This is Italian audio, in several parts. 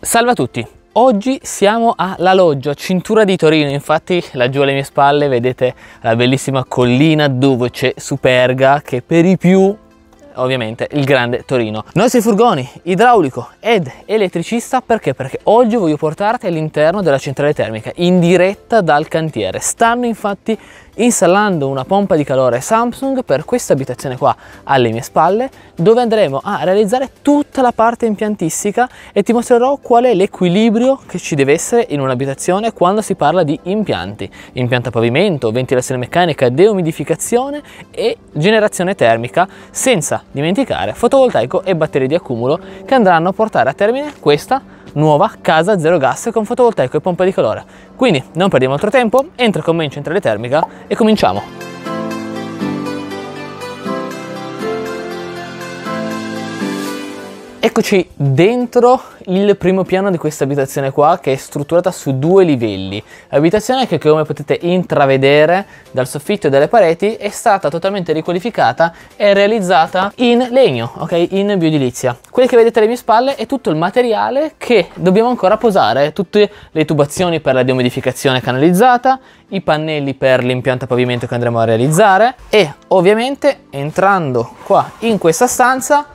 Salve a tutti! Oggi siamo alla a Cintura di Torino, infatti laggiù alle mie spalle vedete la bellissima collina dove c'è Superga che per i più ovviamente il grande Torino. Noi sei furgoni, idraulico ed elettricista perché? Perché oggi voglio portarti all'interno della centrale termica in diretta dal cantiere. Stanno infatti installando una pompa di calore Samsung per questa abitazione qua alle mie spalle dove andremo a realizzare tutta la parte impiantistica e ti mostrerò qual è l'equilibrio che ci deve essere in un'abitazione quando si parla di impianti, impianta pavimento, ventilazione meccanica, deumidificazione e generazione termica senza dimenticare fotovoltaico e batterie di accumulo che andranno a portare a termine questa abitazione nuova, casa, zero gas, con fotovoltaico e pompa di calore. Quindi non perdiamo altro tempo, entra con me in centrale termica e cominciamo! Eccoci dentro il primo piano di questa abitazione qua che è strutturata su due livelli. L'abitazione che come potete intravedere dal soffitto e dalle pareti è stata totalmente riqualificata e realizzata in legno, ok? In biodilizia. Quello che vedete alle mie spalle è tutto il materiale che dobbiamo ancora posare, tutte le tubazioni per la deumidificazione canalizzata, i pannelli per l'impianto a pavimento che andremo a realizzare e ovviamente entrando qua in questa stanza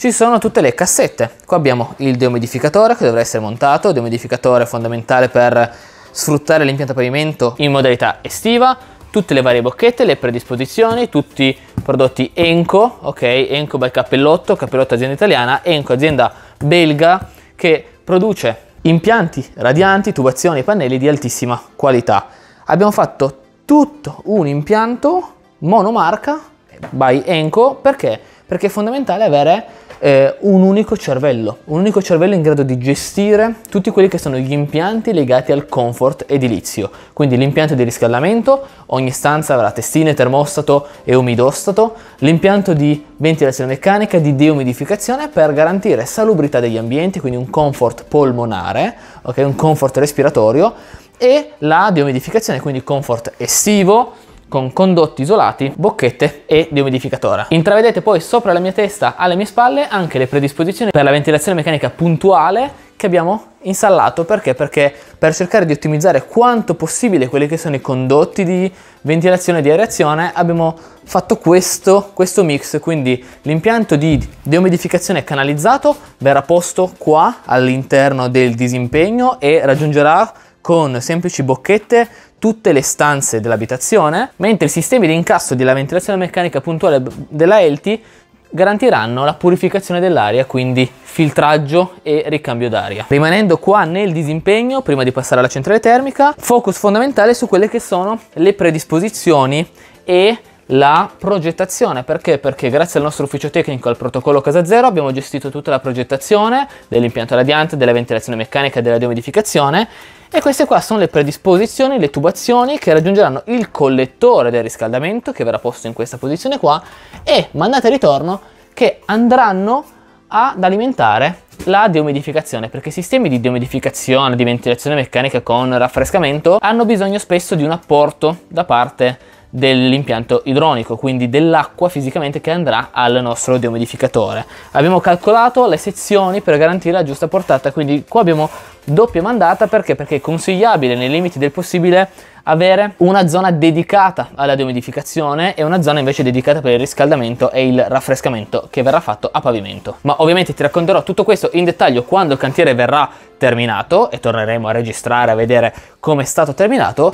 ci sono tutte le cassette. Qua abbiamo il deumidificatore che dovrà essere montato, il deumidificatore fondamentale per sfruttare l'impianto pavimento in modalità estiva, tutte le varie bocchette, le predisposizioni, tutti i prodotti Enco, ok, Enco by Cappellotto, Cappellotto azienda italiana, Enco azienda belga che produce impianti radianti, tubazioni e pannelli di altissima qualità. Abbiamo fatto tutto un impianto monomarca by Enco perché? Perché è fondamentale avere eh, un unico cervello, un unico cervello in grado di gestire tutti quelli che sono gli impianti legati al comfort edilizio, quindi l'impianto di riscaldamento, ogni stanza avrà testine, termostato e umidostato, l'impianto di ventilazione meccanica, di deumidificazione per garantire salubrità degli ambienti, quindi un comfort polmonare, okay, un comfort respiratorio e la deumidificazione, quindi comfort estivo, con condotti isolati, bocchette e deumidificatore. Intravedete poi sopra la mia testa, alle mie spalle, anche le predisposizioni per la ventilazione meccanica puntuale che abbiamo installato. Perché? Perché per cercare di ottimizzare quanto possibile quelli che sono i condotti di ventilazione e di aerazione abbiamo fatto questo, questo mix, quindi l'impianto di deumidificazione canalizzato verrà posto qua all'interno del disimpegno e raggiungerà con semplici bocchette tutte le stanze dell'abitazione, mentre i sistemi di incasso della ventilazione meccanica puntuale della ELTI garantiranno la purificazione dell'aria, quindi filtraggio e ricambio d'aria. Rimanendo qua nel disimpegno, prima di passare alla centrale termica, focus fondamentale su quelle che sono le predisposizioni e la progettazione. Perché? Perché grazie al nostro ufficio tecnico al protocollo Casa Zero abbiamo gestito tutta la progettazione dell'impianto radiante, della ventilazione meccanica, della deumidificazione e queste qua sono le predisposizioni, le tubazioni che raggiungeranno il collettore del riscaldamento che verrà posto in questa posizione qua e mandate a ritorno che andranno ad alimentare la deumidificazione perché i sistemi di deumidificazione, di ventilazione meccanica con raffrescamento hanno bisogno spesso di un apporto da parte dell'impianto idronico, quindi dell'acqua fisicamente che andrà al nostro deumidificatore. Abbiamo calcolato le sezioni per garantire la giusta portata, quindi qua abbiamo doppia mandata perché? Perché è consigliabile nei limiti del possibile avere una zona dedicata alla deumidificazione e una zona invece dedicata per il riscaldamento e il raffrescamento che verrà fatto a pavimento. Ma ovviamente ti racconterò tutto questo in dettaglio quando il cantiere verrà terminato e torneremo a registrare a vedere come è stato terminato.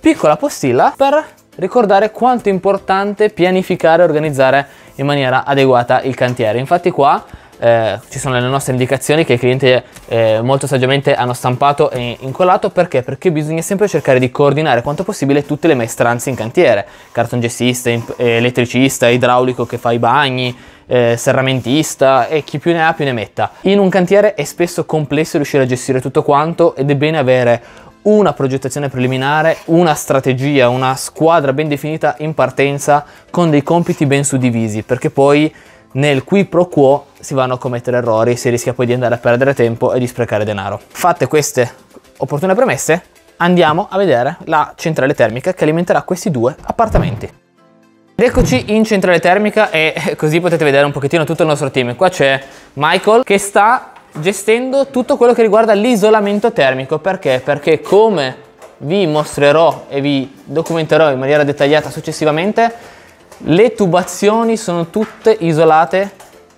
Piccola postilla per ricordare quanto è importante pianificare e organizzare in maniera adeguata il cantiere. Infatti qua eh, ci sono le nostre indicazioni che i clienti eh, molto saggiamente hanno stampato e incollato perché? Perché bisogna sempre cercare di coordinare quanto possibile tutte le maestranze in cantiere, cartongessista, elettricista, idraulico che fa i bagni, eh, serramentista e chi più ne ha più ne metta. In un cantiere è spesso complesso riuscire a gestire tutto quanto ed è bene avere una progettazione preliminare, una strategia, una squadra ben definita in partenza con dei compiti ben suddivisi, perché poi nel qui pro quo si vanno a commettere errori, si rischia poi di andare a perdere tempo e di sprecare denaro. Fatte queste opportune premesse, andiamo a vedere la centrale termica che alimenterà questi due appartamenti. Ed eccoci in centrale termica e così potete vedere un pochettino tutto il nostro team. Qua c'è Michael che sta gestendo tutto quello che riguarda l'isolamento termico. Perché? Perché come vi mostrerò e vi documenterò in maniera dettagliata successivamente, le tubazioni sono tutte isolate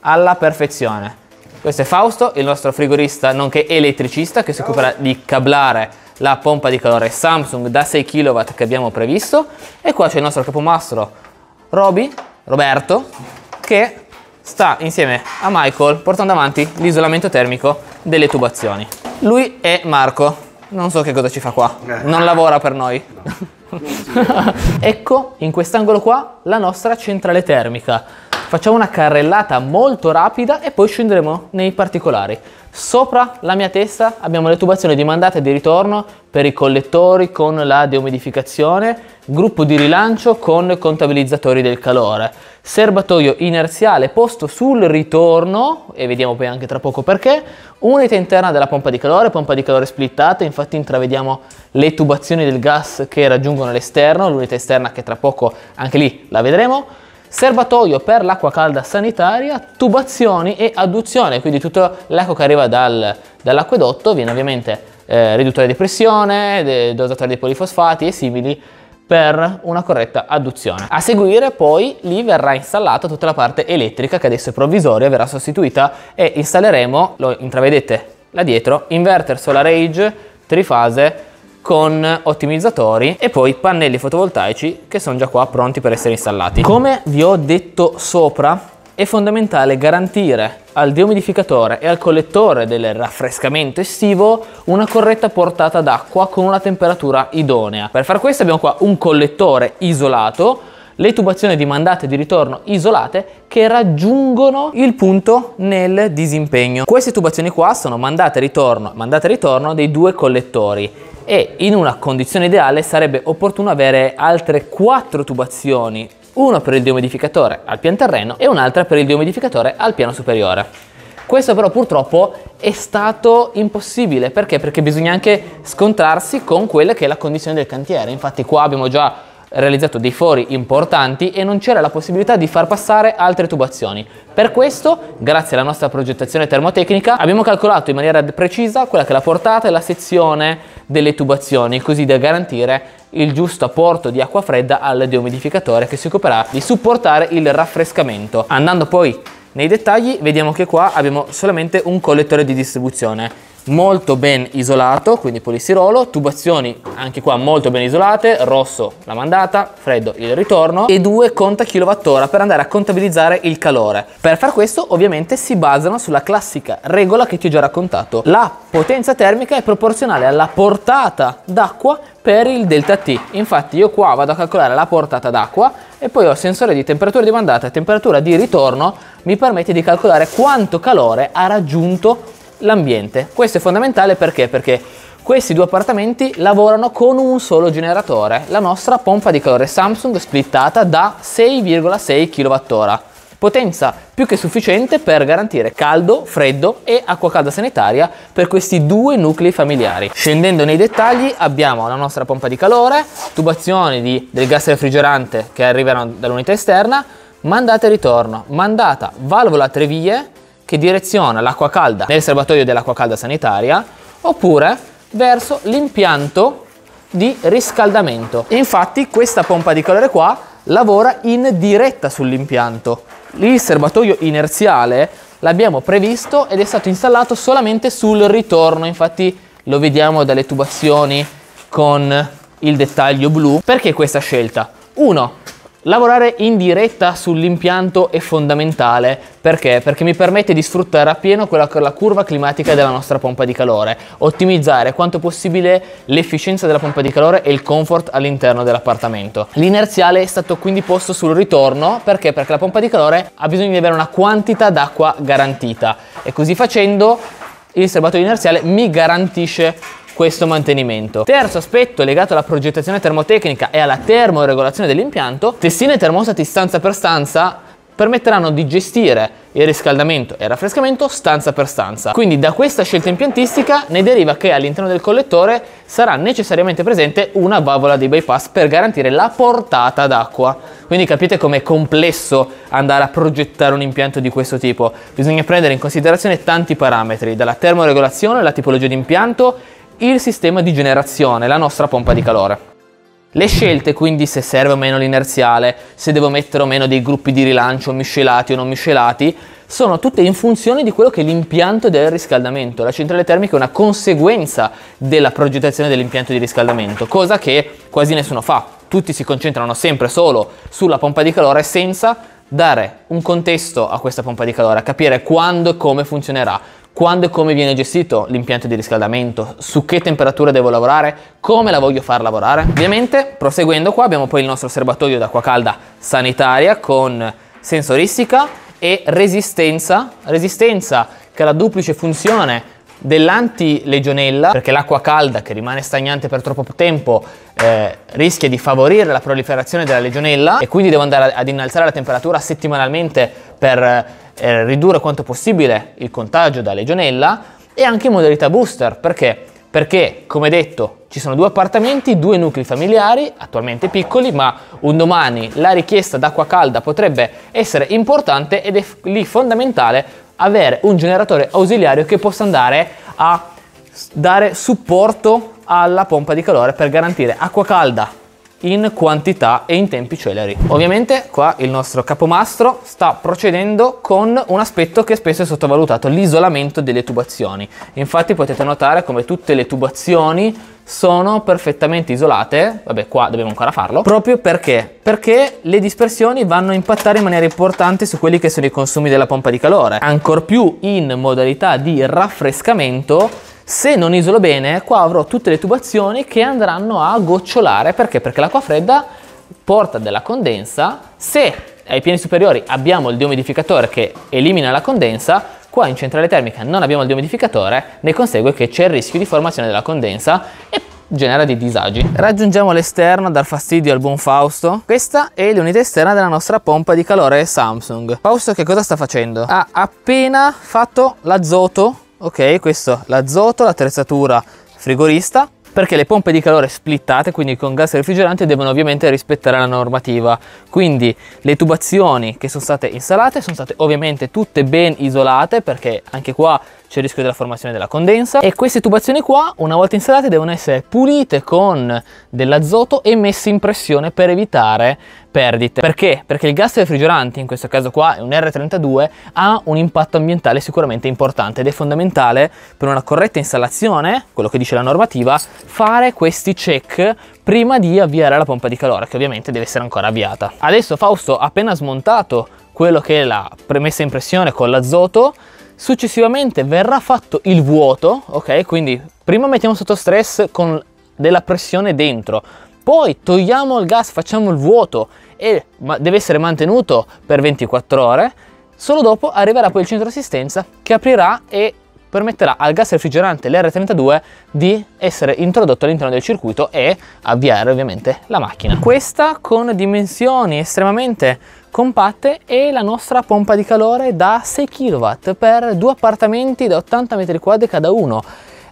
alla perfezione. Questo è Fausto, il nostro frigorista nonché elettricista che si occuperà di cablare la pompa di calore Samsung da 6 kW che abbiamo previsto e qua c'è il nostro capomastro Roby, Roberto che sta insieme a Michael portando avanti l'isolamento termico delle tubazioni. Lui è Marco, non so che cosa ci fa qua, non lavora per noi. ecco in quest'angolo qua la nostra centrale termica Facciamo una carrellata molto rapida e poi scenderemo nei particolari. Sopra la mia testa abbiamo le tubazioni di mandata e di ritorno per i collettori con la deumidificazione, gruppo di rilancio con contabilizzatori del calore, serbatoio inerziale posto sul ritorno, e vediamo poi anche tra poco perché, unità interna della pompa di calore, pompa di calore splittata, infatti intravediamo le tubazioni del gas che raggiungono l'esterno, l'unità esterna che tra poco anche lì la vedremo, serbatoio per l'acqua calda sanitaria, tubazioni e adduzione, quindi tutto l'acqua che arriva dal, dall'acquedotto viene ovviamente eh, riduttore di pressione, dosatore di polifosfati e simili per una corretta adduzione. A seguire poi lì verrà installata tutta la parte elettrica che adesso è provvisoria, verrà sostituita e installeremo, lo intravedete là dietro, inverter Solar Age trifase con ottimizzatori e poi pannelli fotovoltaici che sono già qua pronti per essere installati. Come vi ho detto sopra, è fondamentale garantire al deumidificatore e al collettore del raffrescamento estivo una corretta portata d'acqua con una temperatura idonea. Per far questo abbiamo qua un collettore isolato le tubazioni di mandata e di ritorno isolate che raggiungono il punto nel disimpegno. Queste tubazioni qua sono mandate e ritorno, mandate e ritorno dei due collettori e in una condizione ideale sarebbe opportuno avere altre quattro tubazioni, una per il deumidificatore al pian terreno e un'altra per il deumidificatore al piano superiore. Questo però purtroppo è stato impossibile, perché? Perché bisogna anche scontrarsi con quella che è la condizione del cantiere, infatti qua abbiamo già realizzato dei fori importanti e non c'era la possibilità di far passare altre tubazioni. Per questo, grazie alla nostra progettazione termotecnica, abbiamo calcolato in maniera precisa quella che è la portata e la sezione delle tubazioni, così da garantire il giusto apporto di acqua fredda al deumidificatore che si occuperà di supportare il raffrescamento. Andando poi nei dettagli, vediamo che qua abbiamo solamente un collettore di distribuzione molto ben isolato, quindi polistirolo, tubazioni anche qua molto ben isolate, rosso la mandata, freddo il ritorno e due conta kilowattora per andare a contabilizzare il calore. Per far questo ovviamente si basano sulla classica regola che ti ho già raccontato. La potenza termica è proporzionale alla portata d'acqua per il delta T. Infatti io qua vado a calcolare la portata d'acqua e poi ho il sensore di temperatura di mandata e temperatura di ritorno mi permette di calcolare quanto calore ha raggiunto l'ambiente. Questo è fondamentale perché? Perché questi due appartamenti lavorano con un solo generatore, la nostra pompa di calore Samsung splittata da 6,6 kWh. Potenza più che sufficiente per garantire caldo, freddo e acqua calda sanitaria per questi due nuclei familiari. Scendendo nei dettagli abbiamo la nostra pompa di calore, tubazioni di, del gas refrigerante che arrivano dall'unità esterna, mandata e ritorno, mandata valvola a tre vie, che direziona l'acqua calda nel serbatoio dell'acqua calda sanitaria oppure verso l'impianto di riscaldamento. Infatti questa pompa di calore qua lavora in diretta sull'impianto. Il serbatoio inerziale l'abbiamo previsto ed è stato installato solamente sul ritorno, infatti lo vediamo dalle tubazioni con il dettaglio blu. Perché questa scelta? Uno, Lavorare in diretta sull'impianto è fondamentale perché? Perché mi permette di sfruttare appieno quella la curva climatica della nostra pompa di calore, ottimizzare quanto possibile l'efficienza della pompa di calore e il comfort all'interno dell'appartamento. L'inerziale è stato quindi posto sul ritorno perché? Perché la pompa di calore ha bisogno di avere una quantità d'acqua garantita e così facendo il serbatoio inerziale mi garantisce questo mantenimento. Terzo aspetto legato alla progettazione termotecnica e alla termoregolazione dell'impianto, tessine termostati stanza per stanza permetteranno di gestire il riscaldamento e il raffrescamento stanza per stanza. Quindi da questa scelta impiantistica ne deriva che all'interno del collettore sarà necessariamente presente una valvola di bypass per garantire la portata d'acqua. Quindi capite com'è complesso andare a progettare un impianto di questo tipo. Bisogna prendere in considerazione tanti parametri, dalla termoregolazione, alla tipologia di impianto, il sistema di generazione, la nostra pompa di calore. Le scelte quindi se serve o meno l'inerziale, se devo mettere o meno dei gruppi di rilancio miscelati o non miscelati, sono tutte in funzione di quello che è l'impianto del riscaldamento. La centrale termica è una conseguenza della progettazione dell'impianto di riscaldamento, cosa che quasi nessuno fa. Tutti si concentrano sempre solo sulla pompa di calore senza dare un contesto a questa pompa di calore, a capire quando e come funzionerà quando e come viene gestito l'impianto di riscaldamento, su che temperatura devo lavorare, come la voglio far lavorare. Ovviamente, proseguendo qua, abbiamo poi il nostro serbatoio d'acqua calda sanitaria con sensoristica e resistenza, resistenza che ha la duplice funzione dell'antilegionella, perché l'acqua calda che rimane stagnante per troppo tempo eh, rischia di favorire la proliferazione della legionella e quindi devo andare ad innalzare la temperatura settimanalmente per eh, ridurre quanto possibile il contagio da legionella e anche in modalità booster, perché? Perché, come detto, ci sono due appartamenti, due nuclei familiari, attualmente piccoli, ma un domani la richiesta d'acqua calda potrebbe essere importante ed è lì fondamentale avere un generatore ausiliario che possa andare a dare supporto alla pompa di calore per garantire acqua calda in quantità e in tempi celeri. Ovviamente qua il nostro capomastro sta procedendo con un aspetto che spesso è sottovalutato, l'isolamento delle tubazioni. Infatti potete notare come tutte le tubazioni sono perfettamente isolate, vabbè qua dobbiamo ancora farlo, proprio perché? Perché le dispersioni vanno a impattare in maniera importante su quelli che sono i consumi della pompa di calore, ancor più in modalità di raffrescamento se non isolo bene, qua avrò tutte le tubazioni che andranno a gocciolare, perché? Perché l'acqua fredda porta della condensa, se ai piani superiori abbiamo il deumidificatore che elimina la condensa, qua in centrale termica non abbiamo il deumidificatore, ne consegue che c'è il rischio di formazione della condensa e genera dei disagi. Raggiungiamo l'esterno, dar fastidio al buon Fausto. Questa è l'unità esterna della nostra pompa di calore Samsung. Fausto che cosa sta facendo? Ha appena fatto l'azoto ok questo l'azoto l'attrezzatura frigorista perché le pompe di calore splittate, quindi con gas refrigerante, devono ovviamente rispettare la normativa. Quindi le tubazioni che sono state installate sono state ovviamente tutte ben isolate perché anche qua c'è il rischio della formazione della condensa e queste tubazioni qua una volta installate devono essere pulite con dell'azoto e messe in pressione per evitare perdite. Perché? Perché il gas refrigerante, in questo caso qua è un R32, ha un impatto ambientale sicuramente importante ed è fondamentale per una corretta installazione, quello che dice la normativa, fare questi check prima di avviare la pompa di calore, che ovviamente deve essere ancora avviata. Adesso Fausto appena smontato quello che è la premessa in pressione con l'azoto, Successivamente verrà fatto il vuoto, ok? Quindi prima mettiamo sotto stress con della pressione dentro, poi togliamo il gas, facciamo il vuoto e deve essere mantenuto per 24 ore. Solo dopo arriverà poi il centro assistenza che aprirà e permetterà al gas refrigerante l'R32 di essere introdotto all'interno del circuito e avviare ovviamente la macchina. Questa con dimensioni estremamente compatte e la nostra pompa di calore da 6 kW per due appartamenti da 80 m2 cada uno.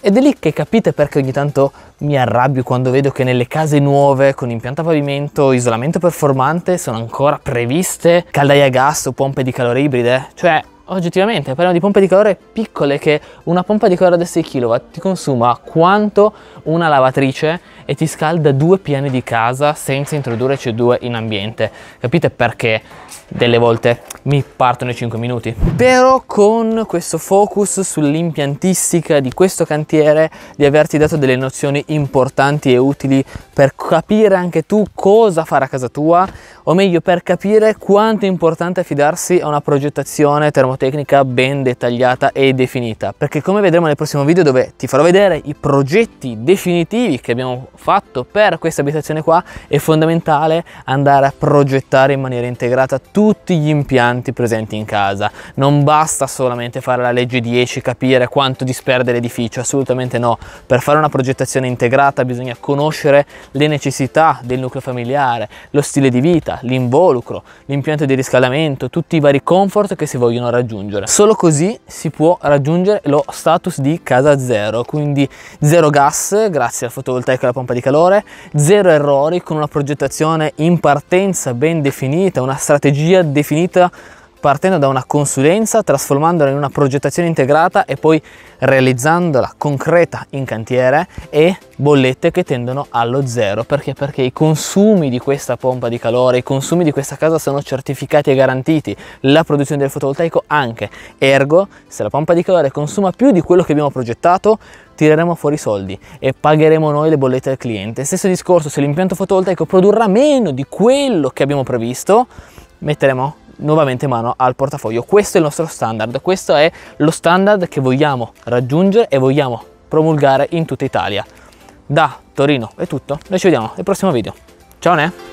Ed è lì che capite perché ogni tanto mi arrabbio quando vedo che nelle case nuove con impianto a pavimento, isolamento performante sono ancora previste caldaie a gas o pompe di calore ibride. Cioè, oggettivamente parliamo di pompe di calore piccole che una pompa di calore da 6 kW ti consuma quanto una lavatrice e ti scalda due piani di casa senza introdurre CO2 in ambiente. Capite perché delle volte mi partono i 5 minuti? Però con questo focus sull'impiantistica di questo cantiere di averti dato delle nozioni importanti e utili per capire anche tu cosa fare a casa tua o meglio per capire quanto è importante affidarsi a una progettazione termotermica tecnica ben dettagliata e definita perché come vedremo nel prossimo video dove ti farò vedere i progetti definitivi che abbiamo fatto per questa abitazione qua è fondamentale andare a progettare in maniera integrata tutti gli impianti presenti in casa non basta solamente fare la legge 10 capire quanto disperde l'edificio assolutamente no per fare una progettazione integrata bisogna conoscere le necessità del nucleo familiare lo stile di vita l'involucro l'impianto di riscaldamento tutti i vari comfort che si vogliono raggiungere raggiungere. Solo così si può raggiungere lo status di casa zero, quindi zero gas grazie al fotovoltaico e alla pompa di calore, zero errori con una progettazione in partenza ben definita, una strategia definita partendo da una consulenza, trasformandola in una progettazione integrata e poi realizzandola concreta in cantiere e bollette che tendono allo zero. Perché? Perché i consumi di questa pompa di calore, i consumi di questa casa sono certificati e garantiti, la produzione del fotovoltaico anche. Ergo, se la pompa di calore consuma più di quello che abbiamo progettato, tireremo fuori i soldi e pagheremo noi le bollette al cliente. Stesso discorso, se l'impianto fotovoltaico produrrà meno di quello che abbiamo previsto, metteremo nuovamente mano al portafoglio. Questo è il nostro standard, questo è lo standard che vogliamo raggiungere e vogliamo promulgare in tutta Italia. Da Torino è tutto, noi ci vediamo nel prossimo video. Ciao ne!